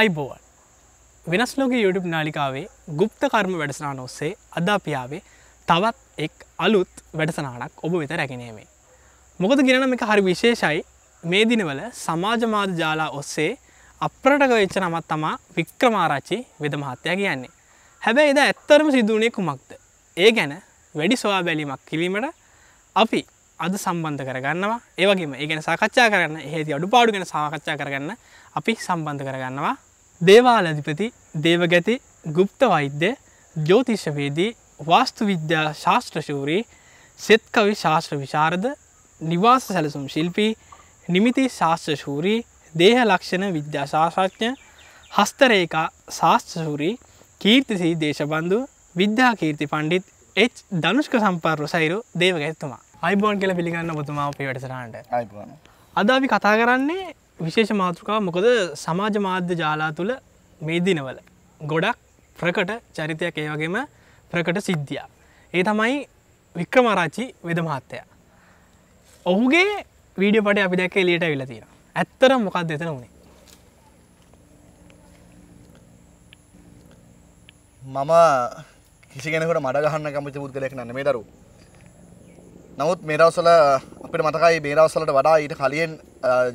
අයිබෝවන් වෙනස් ලෝක YouTube නාලිකාවේ ගුප්ත කර්ම වැඩසනා නොස්සේ අදාපියාවේ තවත් එක් අලුත් වැඩසනානක් ඔබ වෙත රැගෙනීමේ. මොකද ගෙනන එක හරි විශේෂයි මේ දිනවල සමාජමාධ ජාලා ඔස්සේ අප්‍රටක වෙච්ච නමත් තමා වික්‍රමාරච්චි වෙද මහත්තයා කියන්නේ. හැබැයි එද ඇත්තරම සිදුවනේ කුමක්ද. ඒ ගැන වැඩි සොවා බැලීමක් කිරීමට අපි අද සම්බන්ධ කරගන්නවා ඒවගේම ඒගැන සාකච්ඡා කරන්න හේති අඩු පාඩු ගැන සාකච්ඡා කරගන්න අපි සම්බන්ධ කරගන්නවා දේවාලධිපති දේවගැති ගුප්ත වෛද්‍ය ජෝතිෂවේදී වාස්තු විද්‍යා ශාස්ත්‍රශූරී සෙත්කවි ශාස්ත්‍ර විශාරද නිවාස සැලසුම් ශිල්පී නිමිති ශාස්ත්‍රශූරී දේහ ලක්ෂණ විද්‍යා ශාස්ත්‍රඥ හස්තරේකා ශාස්ත්‍රශූරී කීර්තිසී දේශබන්ධු විද්‍යා කීර්ති පණ්ඩිත් එච් ධනුෂ්ක සම්පර්ව සෛරු දේවගැත්තුමා අයිබෝන් කියලා පිළිගන්න බතුමා අපේ වැඩසරහට අද අපි කතා කරන්නේ විශේෂ මාතෘකාව මොකද සමාජ මාධ්‍ය ජාලා තුළ මේ දිනවල ගොඩක් ප්‍රකට චරිතයක් ඒ වගේම ප්‍රකට සිද්ධියා. ඒ තමයි වික්‍රමරාචි වෙද මහත්තයා. ඔහුගේ වීඩියෝ පට අපි දැක්ක එලියට විලතිෙන ඇත්තර මොකක් දෙතන වුණේ මම කිසිගෙනකට මඩ ගහන්න කමිති පුද්ගලෙක් නන්න මේ දරුව නමුත් මේ දවස්වල අපිට මතකයි මේ දවස්වලට වඩා ඊට කලින්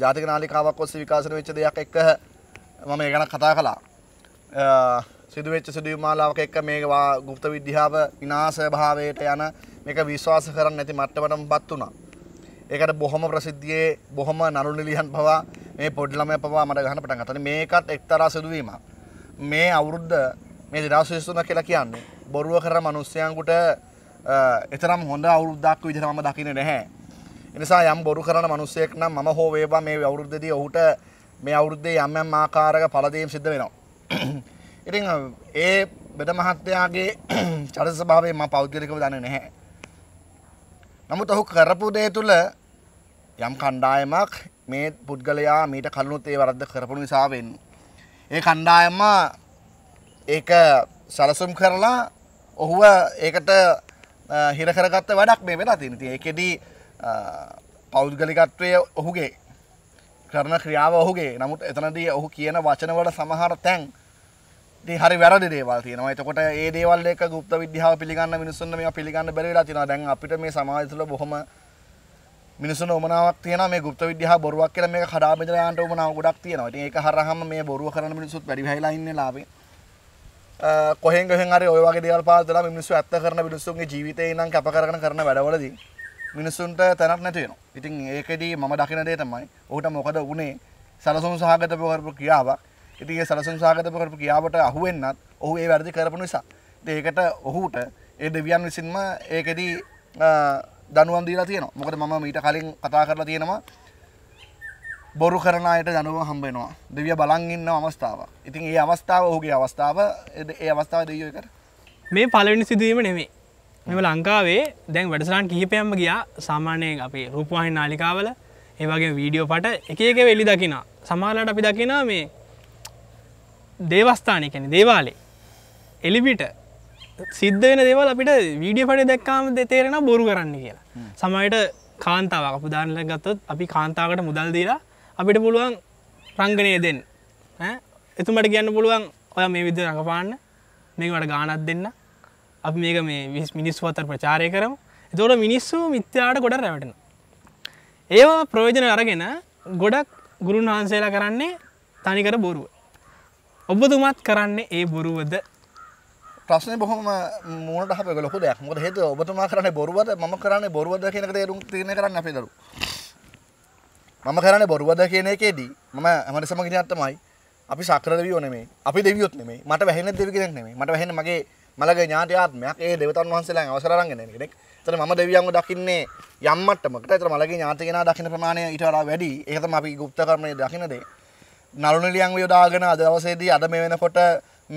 ජාතික නාලිකාවක් ඔස්සේ විකාශන වෙච්ච දෙයක් එක්ක මම ඒ ගැන කතා කළා. සිදු වෙච්ච සිදුවීම් මාලාවක එක්ක මේ ගුප්ත විද්‍යාව විනාශ භාවයට යන මේක විශ්වාස කරන්න නැති මට්ටමටමපත් වුණා. ඒකට බොහොම ප්‍රසිද්ධියේ බොහොම නළු නිලියන් පවා මේ පොඩි ළමයා පවා මට ගන්න පටන් ගත්තා. මේකත් එක්තරා සිදුවීමක්. මේ අවුරුද්ද මේ 2023 කියලා කියන්නේ බොරුව කරන මිනිස්යන්ගුට එතරම් හොඳ අවුරුද්දක් විදිහට මම දකින්නේ නැහැ. ඒ නිසා යම් බොරු කරන මිනිසෙක් නම් මම හෝ වේවා මේ අවුරුද්දේදී ඔහුට මේ අවුරුද්දේ යම් යම් ආකාරයක පළදීම් සිද්ධ වෙනවා. ඉතින් ඒ බෙද මහත්තයාගේ චරිත ස්වභාවය මම පෞද්ගලිකව දන්නේ නැහැ. නමුත් ඔහු කරපු දේ තුළ යම් කණ්ඩායමක් මේ පුද්ගලයා මීට කලිනුත් ඒ වරද්ද කරපු නිසා වෙන්නේ. ඒ කණ්ඩායම ඒක සැලසුම් කරලා ඔහුව ඒකට හිරකරගත්ත වැඩක් මේ වෙලා තින ති එකෙදී පෞද්ගලිකත්වය ඔහුගේ කරන ක්‍රියාව ඔහුගේ නමුත් එතනදී ඔහු කියන වචනවට සමහර තැන් හරි වැරද දේවල් තියෙනවා එතකොට ඒ දේවල් එක ගුප්ත විද්‍යාව පිළිගන්න මිනිස්සුන් මේ පිළිගන්න බැරිලා තියෙනවා දැන් අපිට මේ සමාජය තුළ බොහොම මිනිසුන් උමනාවක් තියෙනවා මේ ගුප්ත විද්‍යාව බොරුවක් කියලා මේක කඩා බෙදලා යන්න උමනාව ගොඩක් තියෙනවා. ඉතින් ඒක හරහාම මේ බොරුව කරන මිනිස්සුත් වැඩි වෙලා ඉන්නේ ලාභේ. කොහෙන් ගහර ඔයවාගේ දේවල් පාදලා මිනිස්සු ඇත්ත කරන මිනිස්සුන්ගේ ජීවිතේ නම් කැප කරන කරන වැඩවලදී මිනිස්සුන්ට තැනක් නැති වෙනවා. ඉතින් ඒකෙදී මම දකින දේ තමයි ඔහුට මොකද වුනේ සලසුන් සහගතව කරපු ක්‍රියාවක්. ඉතින් ඒ සලසුන් සහගතව කරපු ක්‍රියාවට අහු වෙන්නත් ඔහු ඒ වැරදි කරපු නිසා. ඉතින් ඒකට ඔහුට ඒ දෙවියන් විසින්ම ඒකෙදී දනුවම් දීලා තියෙනවා. මොකද මම මීට කලින් කතා කරලා තියෙනවා බොරු කරන අයට දැනුව හම්බෙනවා දෙවිය බලන් ඉන්න අවස්ථාව. ඉතින් ඒ අවස්ථාව ඔහුගේ අවස්ථාව ඒ අවස්ථාව දෙවියෝ එකට මේ පළවෙනි සිදුවීම නෙමෙයි. මෙම ලංකාවේ දැන් වැඩසටහන් කිහිපයක්ම ගියා සාමාන්‍යයෙන් අපේ රූපවාහිනී නාලිකාවල ඒ වගේ වීඩියෝ පට එක එක වෙලි දකිනා. සමහරවිට අපි දකිනා මේ දේවස්ථානය කියන්නේ දේවාලේ එලිපිට සිද්ධ වෙන දේවල් අපිට වීඩියෝ පටේ දැක්කාම තේරෙන බොරු කරන්න කියලා. සමහරවිට කාන්තාවක් අපදානලක් ගත්තොත් අපි කාන්තාවකට මුදල් දීලා අපිට පුළුවන් රංගනය දෙන්න එතුමට කියන්න පුළුවන් ඔය මේ විද රඟපාන්න මේකට ගානත් දෙන්න අප මේක මේ විස් මිනිස්සු අතර ප්‍රචාරය කරම එතෝට මිනිස්සු මිත්‍යාට ගොඩ රැවටෙන ඒවා ප්‍රයෝජන අරගෙන ගොඩක් ගුරුන් වහන්සේලා කරන්නේ තනිකර බොරුව. ඔබතුමත් කරන්නේ ඒ බොරුවද ප්‍රශ්නය බොහොම මූුණට හප ලොකු දෙයක් මොද හේතු ඔබතුමා කරන්නේ බොරුවද ම කරන්නේ බොරුවද කියනක තේරුම් තියන කරන්න අපිදරු. මම කරන බොරුවද කියන එකේදී මම හමට සමගෙනත්තමයි අපි සක්‍රදවිය නෙමේ අපි දෙවියොත් නෙමේ මට වැහෙන දෙවි කෙනෙක් නෙමේ මට වැහෙන මගේ මලගේ ඥාතියාත්මයක් ඒ දෙවියන් වහන්සේලා අවසර අරගෙන ඉන්න කෙනෙක්. ඒතර මම දෙවියන්ව දකින්නේ යම් මට්ටමකට. ඒතර මලගේ ඥාති කෙනා දකින්න ප්‍රමාණය ඊට වඩා වැඩි. ඒක තමයි අපි গুপ্ত කර්මයේ දකින්න දේ. නළුනිලියන් යොදාගෙන අද දවසේදී අද මේ වෙනකොට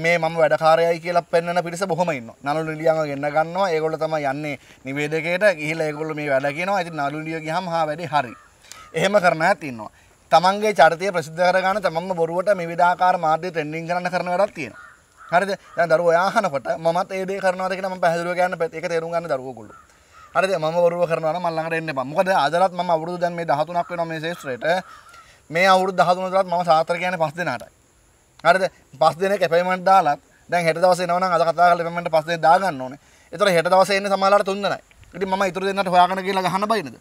මේ මම වැඩකාරයයි කියලා පෙන්වන පිරිස බොහොම ඉන්නවා. නළු නිලියන්ව ගෙන්න ගන්නවා. ඒගොල්ලෝ තමයි යන්නේ නිවේදකයට ගිහිල්ලා ඒගොල්ලෝ මේ වැඩ කියනවා. ඉතින් නළු නිලිය ගියාම හා වැඩේ හරි. එහෙම කරන ඇතින්නවා. තමන්ගේ චරිතය ප්‍රසිද්ධ කරගන්න තමන්ම බොරුවට මේ විදාකාර මාධ්‍ය ට්‍රෙන්ඩින් කරන්න කරන වැඩක් තියෙනවා. හරිද? දැන් දරුවෝ යහනකොට මමත් ඒ දේ කරනවාද කියලා මම පැහැදිලිව කියන්න ඒක තේරුම් ගන්න දරුවෝගොල්ලෝ. හරිද? මම බොරුව කරනවා නම් මල් ළඟට එන්න එපා. මොකද අදලත් මම අවුරුදු දැන් මේ 13ක් වෙනවා මේ ශේෂ්ත්‍රයට. මේ අවුරුදු 13 තුලත් මම සාත්‍ර කියන්නේ පස් දෙනාටයි. හරිද? පස් දෙනෙක් අපොයින්ට්මන්ට් දාලා දැන් හෙට දවසේ එනවා නම් අද කතා කරලා අපොයින්ට්මන්ට් පස් දෙනෙක් දාගන්න ඕනේ. ඒතර හෙට දවසේ එන්නේ සමහරවල්ට තුන් දෙනයි. ඉතින් මම ඉතුරු දෙන්නට හොයාගෙන ගිහලා ගහන්න බයිනද?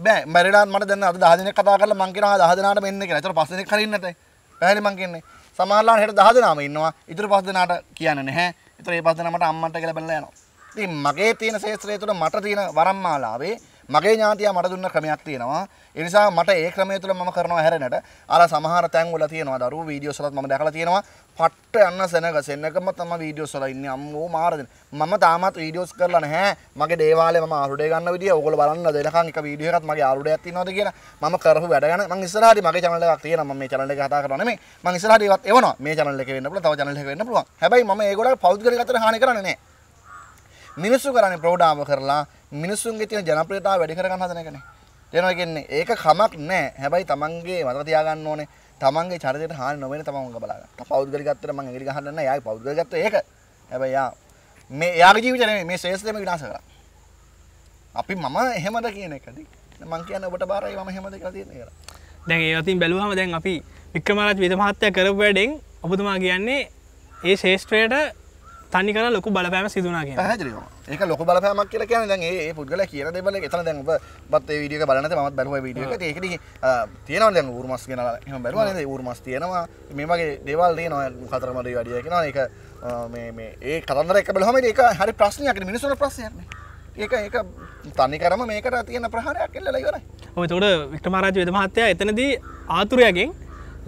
බෑ මැරිලා මට දැන් අද 10 දිනක් කතා කරලා මං කියනවා 10 දිනාටම එන්න කියලා. ඒතර 5 දිනක් හරින්නේ නැතයි. පැහැදිලි මං කියන්නේ. සමහරවල් හෙට 10 දිනාම ඉන්නවා. ඉතුරු 5 දිනාට කියන්නේ නැහැ. ඒතර ඒ 5 දිනා මට අම්මන්ට කියලා බැලලා යනවා. ඉතින් මගේ තියෙන ශේත්‍රය තුළ මට තියෙන වරම්මාලාවේ මගේ ඥාතියා මට දුන්න ක්‍රමයක් තියෙනවා. ඒ නිසා මට ඒ ක්‍රමය තුල මම කරනවා හැරෙන්නට අර සමහර තැන් වල තියෙනවා දරුවෝ වීඩියෝස් වලත් මම දැකලා තියෙනවා. පට්ට යන්න සෙනග සෙනගම තමයි වීඩියෝස් වල ඉන්නේ අම්මෝ මාරදින. මම තාමත් වීඩියෝස් කරලා නැහැ. මගේ දේවාලේ මම ආරුඩේ ගන්න විදිය ඕගොල්ලෝ බලන්න දෙනකන් එක වීඩියෝ එකක් මගේ ආරුඩයක් තියනවාද කියලා මම කරපු වැඩ ගැන මම ඉස්සරහට මගේ channel එකක් තියෙනවා. මම මේ channel එක කතා කරනවා නෙමෙයි. මම ඉස්සරහට ඒවත් එවනවා. මේ channel එක වෙන්න පුළුවන්. තව channel එක වෙන්න පුළුවන්. හැබැයි මම ඒගොල්ලෝ පෞද්ගලික අතර හානි කරන්නේ නැහැ. මිනිස්සු කරන්නේ ප්‍රෝඩාව කරලා මිනිස්සුන්ගේ තියෙන ජනප්‍රියතාව වැඩි කරගන්න හදන එකනේ. තේරෙනවා කියන්නේ ඒක කමක් නෑ. හැබැයි තමන්ගේ මතක තියාගන්න ඕනේ තමන්ගේ චරිතයට හානි නොවෙන තමන් උංග බලන්න. තා පෞද්ගලික ගත්තට මම ඇඟිලි ගහන්න නෑ. යාගේ පෞද්ගලික ගත්ත ඒක. හැබැයි යා මේ යාගේ ජීවිතය නෙමෙයි මේ ශ්‍රේෂ්ඨම විනාශ කරා. අපි මම එහෙමද කියන එකදී මං කියන්නේ ඔබට බාරයි මම එහෙමද කියලා තියෙන කියලා. දැන් ඒ අතින් බැලුවාම දැන් අපි වික්‍රමාරච්චි විද මහත්තයා කරපු වැඩෙන් ඔබතුමා කියන්නේ ඒ ශේෂ්ත්‍රයට තනිකර ලොකු බලපෑම සිදුනා කිය හැරවා ඒක ලොක බලපෑමක් කියල කියන දැන් ඒ පුද්ගල කියන දෙබල එතන දැන් බත් විඩිය බලන මත් බැලුව විඩිය ඒකට තියෙනවා දැන් ඌර්මස් කියෙන එම බැලවා ඌර්මස් තියෙනවා මේමගේ දේවල් දේ නොය කතරමට වැඩිය කියෙන එක ඒ කරන්න එක බලහම ඒක හරි ප්‍රශ්නයක්ට මිනිසුන ප්‍රශ්යන්නේ ඒක ඒක තනිකරම මේකට තියෙන ප්‍රහාරයක් කෙල්ල ඉවර ඔය තොට වික්ටමරාජ වෙද මහත්තය එතනදී ආතුරයගෙන්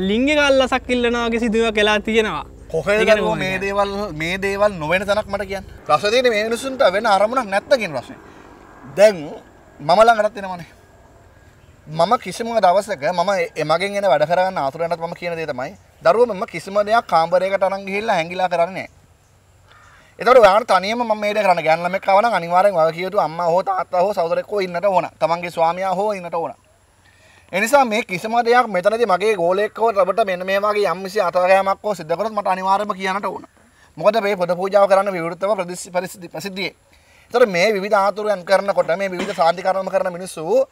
ලිංග ගල්ලසක් ඉල්ලනාගේ සිදුව කලා තියෙනවා කොහේ මේ දේවල් මේ දේවල් නොවෙන තනක් මට කියන්න ප්‍රසතියට මේ නිසුන්ට වෙන අරමුණක් නැත්තකින් වශය දැන් මමලඟටත් එෙනවනේ මම කිසිම දවසක මම එමගෙන් එන වැඩ කරන්න ආතුරයටත් මම කියන දේ තමයි දරුවම කිසිම දෙයක් කාම්බරයකට අරන් ගිහිල්ලා හැංගිලා කරන්නේ එතකොට ඔයාලට තනියම මම මේක කරන්න ගෑන ළමෙක් ආවනම් අනිවාර්යෙන් ඔයා කියතු අම්මා හෝ තාත්තා හෝ සහෝදරෙක් හෝ ඉන්නට ඕන. තමන්ගේ ස්වාමියා හෝ ඉන්නට ඕන. එනිසා මේ කිසිම දෙයක් මෙතනදී මගේ ගෝලෙක්කෝ රබට මෙන්න මේ වගේ යම්සි අතරගෑමක් හෝ සිද්ධ කරොත් මට අනිවාර්යයෙන්ම කියන්නට ඕන. මොකද මේ පොද පූජාව කරන්න විවෘතව ප්‍රතිපරිසිද්ධි ප්‍රසිද්ධියේ. ඒතර මේ විවිධ ආතුරයන් කරනකොට මේ විවිධ සාන්තිකරණම කරන මිනිස්සු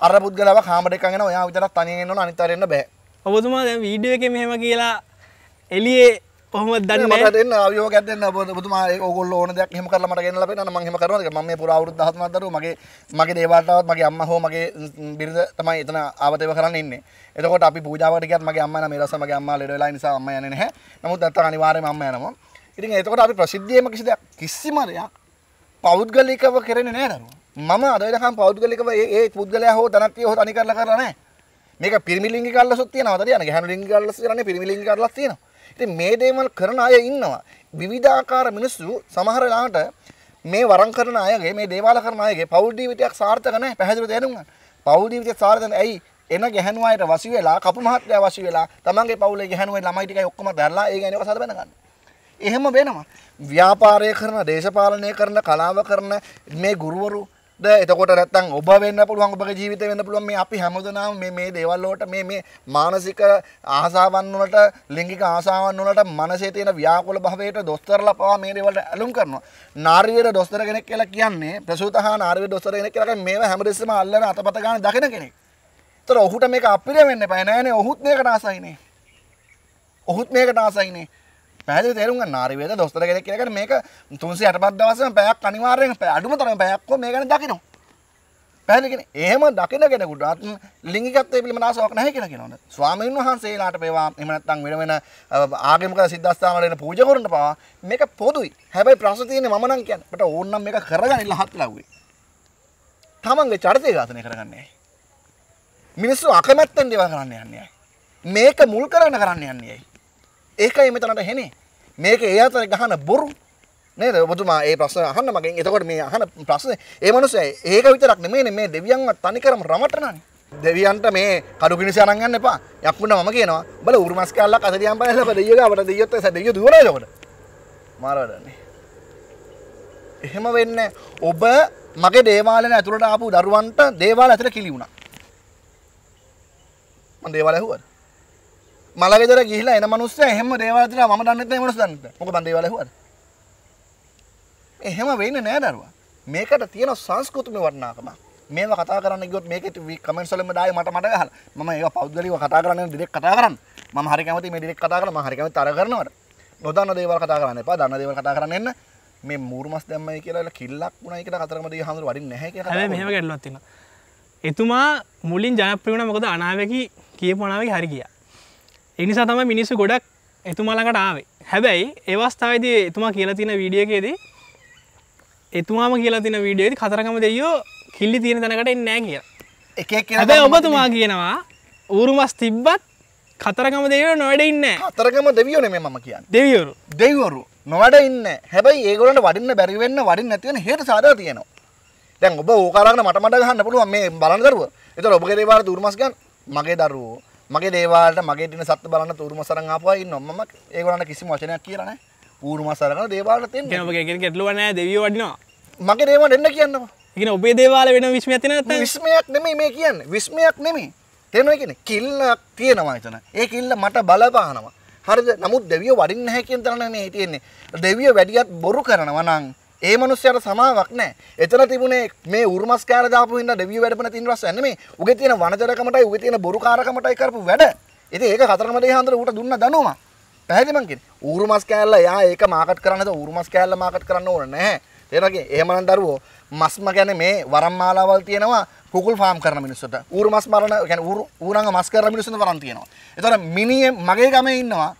අර පුද්ගලව කාමරෙක් අරගෙන ඔයා විතරක් තනියෙන් ඉන්නවනේ අනිත් අය ඉන්න බෑ. ඔබතුමා දැන් වීඩියෝ එකේ මෙහෙම කියලා එළියේ කොහොමද දන්නේ මට එන්න අභියෝගයක් දෙන්න ඔබතුමා ඕගොල්ලෝ ඕන දෙයක් එහෙම කරලා මට ගෙනලා පෙන්නන්න මම එහෙම කරනවාද කියලා මම මේ පුරා අවුරුදු 17ක් දරුවෝ මගේ මගේ දේවාලතාවත් මගේ අම්මා හෝ මගේ බිරිඳ තමයි එතන ආවතේව කරන්න ඉන්නේ එතකොට අපි පූජාවකට ගියත් මගේ අම්මා නම් මේ දවස්වල මගේ අම්මා ලෙඩ වෙලා නිසා අම්මා යන්නේ නැහැ නමුත් අත්ත අනිවාර්යයෙන්ම අම්මා යනවා ඉතින් එතකොට අපි ප්‍රසිද්ධියේම කිසි දෙයක් කිසිම දෙයක් පෞද්ගලිකව කරන්නේ නැහැ දරුවෝ මම අද වෙනකම් පෞද්ගලිකව ඒ ඒ පුද්ගලයා හෝ තනත්තිය හෝ තනි කරලා කරලා නැහැ මේක පිරිමිලිංගික අල්ලසුත් තියෙනවා හරියන ගැහණු ලිංගික අල්ලස් කරන්නේ පිරිමිලිංගික අල්ලස් තියෙනවා ඉතින් මේ දේවල් කරන අය ඉන්නවා. විවිධාකාර මිනිස්සු සමහර ලාට මේ වරම් කරන අයගේ මේ දේවාල කරන අයගේ පෞල් ජීවිතයක් සාර්ථක නැහැ. පැහැදිලිව තේරුම් ගන්න. පෞල් ජීවිතය සාර්ථක නැහැ. ඇයි? එන ගැහණු අයට වසි වෙලා කපු මහත්මයා වසි වෙලා තමන්ගේ පවුලේ ගැහණුවයි ළමයි ටිකයි ඔක්කොම දැරලා ඒ ගැණියව සලබන ගන්න. එහෙම වෙනවා. ව්‍යාපාරය කරන, දේශපාලනය කරන, කලාව කරන මේ ගුරුවරු ද එතකොට නැත්තම් ඔබ වෙන්න පුළුවන් ඔබගේ ජීවිතේ වෙන්න පුළුවන් මේ අපි හැමදෙනාම මේ මේ දේවල් වලට මේ මේ මානසික ආසාවන් වලට ලිංගික ආසාවන් වලට මනසේ තියෙන ව්‍යාකූල භවයට දොස්තරලා පවා මේ දේවල්ට ඇලුම් කරනවා. නාර්වේර දොස්තර කෙනෙක් කියලා කියන්නේ ප්‍රසූතහා නාර්වේර දොස්තර කෙනෙක් කියලා කියන්නේ මේව හැමදෙස්සම අල්ලන අතපත ගන්න දකින කෙනෙක්. ඒතර ඔහුට මේක අපිරිය වෙන්න එපා නෑනේ ඔහුත් මේකට ආසයිනේ. ඔහුත් මේකට ආසයිනේ. පැහදිලි තේරුම් ගන්න ආරිවේද දොස්තර කෙනෙක් කියලා කියන්නේ මේක 365 දවසම පැයක් අනිවාර්යෙන් අඩුම තරම පැයක් කො මේ ගැන දකිනවා. පැහැදිලි කියන්නේ එහෙම දකින කෙනෙකුටත් ලිංගිකත්වයේ පිළිබඳ ආසාවක් නැහැ කියලා කියනවා. ස්වාමීන් වහන්සේලාට මේවා එහෙම නැත්නම් වෙන වෙන ආගමික සිද්ධාස්ථාන වල එන පූජා කරන පවා මේක පොදුයි. හැබැයි ප්‍රශ්න තියෙන්නේ මම නම් කියන්නේ මට ඕන නම් මේක කරගන්න ඉලහත් ලව්වේ. තමන්ගේ චරිතය ඝාතනය කරගන්නේ. මිනිස්සු අකමැත්තෙන් දේවල් කරන්න යන්නේ. මේක මුල් කරගෙන කරන්න යන්නේ. ඒකයි මෙතනට හෙනේ මේක ඒ අතර ගහන බොරු නේද ඔබතුමා ඒ ප්‍රශ්න අහන්න මගෙන් එතකොට මේ අහන ප්‍රශ්නේ ඒ මනුස්සයා ඒක විතරක් නෙමෙයිනේ මේ දෙවියන්ව තනිකරම රවටනනේ දෙවියන්ට මේ කඩු පිණිස අරන් යන්න එපා. යක්මුණ මම කියනවා. බල උරුමස් කැල්ලක් අතරියම් බලලා බල දෙයියෝ ගාවට දෙයියොත් ඇස දෙයියෝ දුවනවා එතකොට. මාරවදන්නේ. එහෙම වෙන්නේ ඔබ මගේ දේවාලෙන ඇතුළට ආපු දරුවන්ට දේවාල ඇතුළේ කිලි වුණා. මම දේවාල ඇහුවද? මලගෙදර ගිහිලා එන මනුස්සයා එහෙම දේවල් දෙනවා මම දන්නෙත් නැහැ මනුස්ස දන්නෙත් නැහැ. මොකද මම දේවල් ඇහුවද? එහෙම වෙන්නේ නෑ දරුවා. මේකට තියෙන සංස්කෘතික වටිනාකම. මේව කතා කරන්න ගියොත් මේකෙත් කමෙන්ට්ස් වලින්ම ඩායි මට මට ගහලා. මම ඒක පෞද්ගලිකව කතා කරන්න ඩිරෙක්ට් කතා කරන්න. මම හරි කැමතියි මේ ඩිරෙක්ට් කතා කරන්න. මම හරි කැමතියි තර කරනවට. නොදන්න දේවල් කතා කරන්න එපා. දන්න දේවල් කතා කරන්න එන්න. මේ මූර්මස් දැම්මයි කියලා කිල්ලක් වුණයි කියලා කතරගම දී හඳුර වඩින්නේ නැහැ කියලා. හැබැයි මෙහෙම ගැටලුවක් තියෙනවා. එතුමා මුලින් ජනප්‍රිය වුණා මොකද අනාවැකි කියපු අනාවැකි හරි ගියා. එනිසා තම මිනිස්සු ගොඩක් එතුමාලඟට ආවේ හැබැයි ඒවස්ථායිද එතුමා කියලා තින වීඩියකේදී එතුමාම කියලා තින වීඩියෝද කතරකම දෙයෝ කිල්ලි තියෙන තැනකට එන්නෑ කිය හැබැයි ඔබතුමා කියනවා ඌරුමස් තිබ්බත් කතරකම දෙවර නොවැඩ ඉන්න කතරකම දෙවියන මේ මම කියන්න දෙවියවරු දෙවරු නොවැඩ ඉන්න හැබයි ඒගොලට වඩින්න බැරිවෙන්න වඩින් නැතිවන හට සාද තියනවා දැන් ඔබ ඕකාරන්න මටමට ගහන්න පුළුව මේ බලන්නරුව එත ඔබගේ දේවාර දුර්මස්ගන් මගේ දරුවෝ මගේ දේවාලට මගේ දින සත්තු බලන්න තූරුමසරන් ආපුවා ඉන්නවා මම ඒගොල්ලන්ට කිසිම වචනයක් කියලා නැහැ ඌරුමසරන් දේවාලට දෙන්න කෙනෙක් ගැටලුව නැහැ දෙවියෝ වඩිනවා මගේ දේවා දෙන්න කියන්නවා ඉතින් ඔබේ දේවාල වෙන විශ්මයක් තියෙන නැත්නම් විශ්මයක් නෙමෙයි මේ කියන්නේ විශ්මයක් නෙමෙයි තේරෙනවද කියන්නේ කිල්ලක් තියෙනවා එතන ඒ කිල්ල මට බලපානවා හරිද නමුත් දෙවියෝ වඩින්නේ නැහැ කියන තරණ මේ හිටියන්නේ දෙවියෝ වැඩියත් බොරු කරනවා නම් ඒ මනුස්සයට සමාවක් නෑ. එතන තිබුණේ මේ උරුමස්කාර දාපු හින්දා දෙවියෝ වැඩපෙන තින් රස නෙමෙයි. උගේ තියෙන වනජරකමටයි උගේ තියෙන බොරුකාරකමටයි කරපු වැඩ. ඉතින් ඒක කතරගම දෙවියන්තර ඌට දුන්න දනුවම. පැහැදිලි මං කියන්නේ. උරුමස්කාරලා යා ඒක මාකට් කරන්නද උරුමස්කාරලා මාකට් කරන්න ඕන නැහැ. තේරෙනවද? එහෙමනම් දරුවෝ මස්ම කියන්නේ මේ වරම් මාලාවල් තියෙනවා කුකුල් ෆාම් කරන මිනිස්සුන්ට. ඌරු මස් මරන කියන්නේ ඌරු ඌරංග මස් කරන මිනිස්සුන්ට වරම් තියෙනවා. ඒතර මිනිහ මගේ ගමේ ඉන්නවා.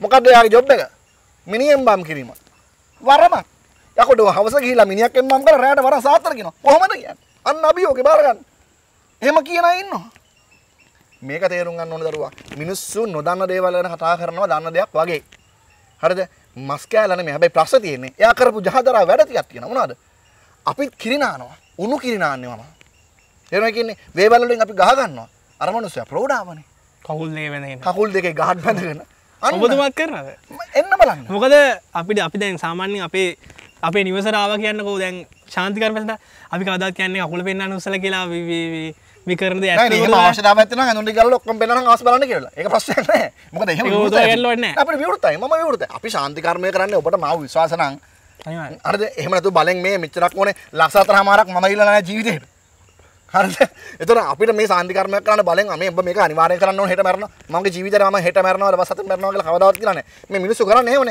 මොකද්ද යාගේ ජොබ් එක? මිනිහෙන් බම් කිරීම. වරමක්. යකොට හවස ගිහිලා මිනිහක් එන්නම් කරලා රැයට වර සාතර කියනවා. කොහොමද කියන්නේ? අන්න අභියෝගේ බාර ගන්න. එහෙම කියන අය ඉන්නවා. මේක තේරුම් ගන්න ඕන දරුවා. මිනිස්සු නොදන්න දේවල් ගැන කතා කරනවා දන්න දෙයක් වගේ. හරිද? මස් කෑලා නෙමෙයි. හැබැයි ප්‍රශ්නේ තියෙන්නේ. එයා කරපු ජහදරා වැඩ ටිකක් තියෙනවා. මොනවද? අපිත් කිරිනානවා. උණු කිරිනාන්නේ මම. තේරුණා කියන්නේ වේවල් වලින් අපි ගහ ගන්නවා. අර මිනිස්සයා ප්‍රෝඩාවනේ. කකුල් දෙක වෙන එන. කකුල් දෙකේ ගහක් බඳගෙන. ඔබතුමත් කරනවද? එන්න බලන්න. මොකද අපිට අපි දැන් සාමාන්‍යයෙන් අපේ අපේ නිවසරාව කියන්නකෝ දැන් ශාන්තිකර පැසට අපි කදත් කියන්නේ අකුල පෙන්න්න උසල කියලා විකරද ශාතන නුට ගල ොක්කම් පෙන ස් බලන්න කියලා එක පස්ස ම විවෘතයි ම විවෘත අපි ශාන්තිකර්මය කරන්න ඔබට මව විශවාසනං අරද එහමතු බලෙන් මේ මිචරක් ඕන ලක්සාතර හමාරක් ම ඉලන ජීවිතයට හරද එතර අපිට මේ සාන්ධිකරම කරන බලෙන් මේ ඔබ මේ අනිවාරය කරන්න හට මරන මගේ ජීවිතරම හට මරන සත මරනක කවදවත් කියලන මේ මිනිසු කරන්න ඕන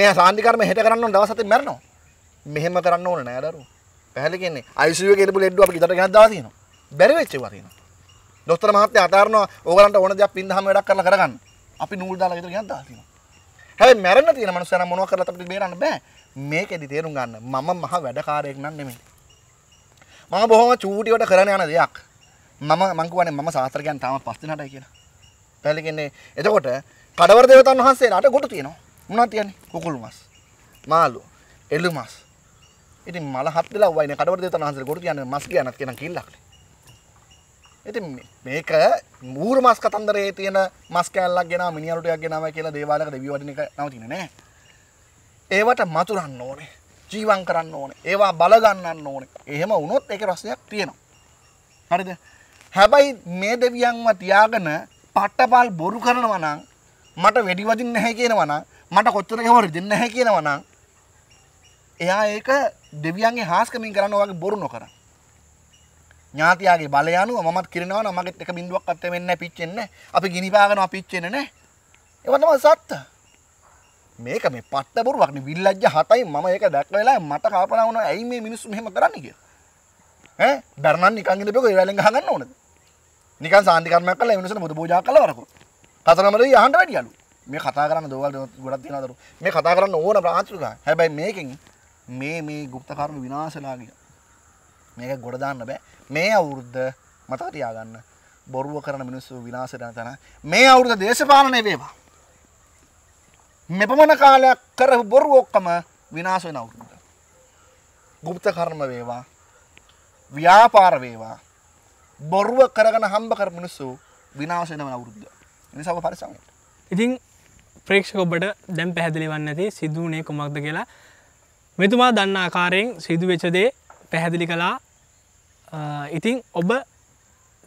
මේ සාන්ධිකරම හට කරන්න දවසත මරනවා මෙහෙම කරන්න ඕන නෑ දරුවෝ. පැහැදිලි කියන්නේ ICU එකේ ඉඳපු ලෙඩ්ඩු අපි ගෙදරට ගෙනත් දාලා තියෙනවා. බැරි වෙච්ච ඒවා තියෙනවා. දොස්තර මහත්තයා අතාරනවා ඕගලන්ට ඕන දෙයක් පින්දහම වැඩක් කරලා කරගන්න. අපි නූල් දාලා ගෙදර ගෙනත් දාලා තියෙනවා. හැබැයි මැරෙන්න තියෙන මනුස්සයන මොනවා කරලා අපිට බේරන්න බෑ. මේකෙදි තේරුම් ගන්න මම මහ වැඩකාරයෙක් නම් නෙමෙයි. මම බොහොම චූටිවට කරන යන දෙයක්. මම මං කියන්නේ මම සාස්ත්‍රඥයන් තාම පස් දිනටයි කියලා. පැහැදිලි කියන්නේ එතකොට කඩවර දේවතාවුන් වහන්සේලාට ගොඩ තියෙනවා. මොනවද තියන්නේ? කුකුළු මස්. මාළු, එළු මස්. ඉතින් මල හත් වෙලා වයින කඩවර දෙවියන් වහන්සේට ගොඩ කියන්නේ මස් ගියානක් කියන කිල්ලක්නේ. ඉතින් මේක මූර මස් කතන්දරේ තියෙන මස් කෑල්ලක් ගෙනා මිනිහරුටයක් ගෙනාවයි කියලා දේවාලයක දෙවියන් වඩින එක නවතින්නේ නැහැ. ඒවට මතුරන්න ඕනේ. ජීවම් කරන්න ඕනේ. ඒවා බල ගන්නන්න ඕනේ. එහෙම වුණොත් ඒකේ රසයක් තියෙනවා. හරිද? හැබැයි මේ දෙවියන්ව තියාගෙන පට්ටපල් බොරු කරනවා නම් මට වෙඩි වදින්නේ නැහැ කියනවා නම් මට කොච්චර ඒවා රිදෙන්නේ නැහැ කියනවා නම් එයා ඒක දෙවියන්ගේ හාස්කමින් කරන්න ඔයාගේ බොරු නොකර. ඥාතියාගේ බලය අනුව මමත් කිරනවා නම් මගෙත් එක බිඳුවක් අත් වෙන්නේ නැහැ පිච්චෙන්නේ නැහැ. අපි ගිනි පාගනවා පිච්චෙන්නේ නැහැ. ඒවා තමයි සත්‍ය. මේක මේ පට්ට බොරුවක් නේ විල්ලජ්ජ හතයි මම ඒක දැක්ක වෙලාවේ මට කල්පනා වුණා ඇයි මේ මිනිස්සු මෙහෙම කරන්නේ කියලා. ඈ බැරනම් නිකන් ඉඳපෙකෝ ඒ වෙලෙන් ගහ ගන්න ඕනද? නිකන් සාන්ති කර්මයක් කළා ඒ මිනිස්සුන්ට මුද පූජා කළා වරකෝ. කතරමරේ අහන්න වැඩියලු. මේ කතා කරන්න දේවල් ගොඩක් තියෙනවා දරු. මේ කතා කරන්න ඕන ප්‍රාන්තික. හැබැයි මේකෙන් මේ මේ ගුප්ත කර්ම විනාශලා කියලා. මේක ගොඩ දාන්න බෑ. මේ අවුරුද්ද මතක තියාගන්න. බොරුව කරන මිනිස්සු විනාශ කරන තැන මේ අවුරුද්ද දේශපාලනය වේවා. මෙපමණ කාලයක් කරපු බොරු ඔක්කොම විනාශ වෙන අවුරුද්ද. ගුප්ත කර්ම වේවා. ව්‍යාපාර වේවා. බොරුව කරගෙන හම්බ කරපු මිනිස්සු විනාශ වෙන අවුරුද්ද. ඒ නිසා ඔබ පරිස්සම් වෙන්න. ඉතින් ප්‍රේක්ෂක ඔබට දැන් පැහැදිලි වන්නේ නැති සිදුුනේ කුමක්ද කියලා මෙතුමා දන්න ආකාරයෙන් සිදු වෙච්චදේ පැහැදිලි කළා ඉතිං ඔබ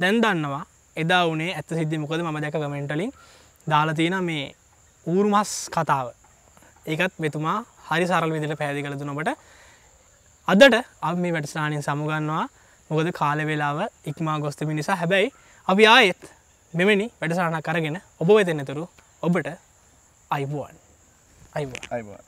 දැන් දන්නවා එදා වනේ ඇත සිද්ධි මොකද ම දැක කමෙන්ටලින් දාලතියන මේ ඌර්මස් කතාව ඒකත් මෙතුමා හරි සරල් විදිල පැදි කළ දුනට අදට අ මේ වැඩස්ථානින් සමුගන්නවා මොකද කාල වෙලාව ඉක්මා ගොස්තමි නිසා හැබැයි අපි ආයෙත් මෙමනි වැඩසාන කරගෙන ඔබ වෙතෙන්නතුරු ඔබට අයිබුවන් අයිබ අයිබවා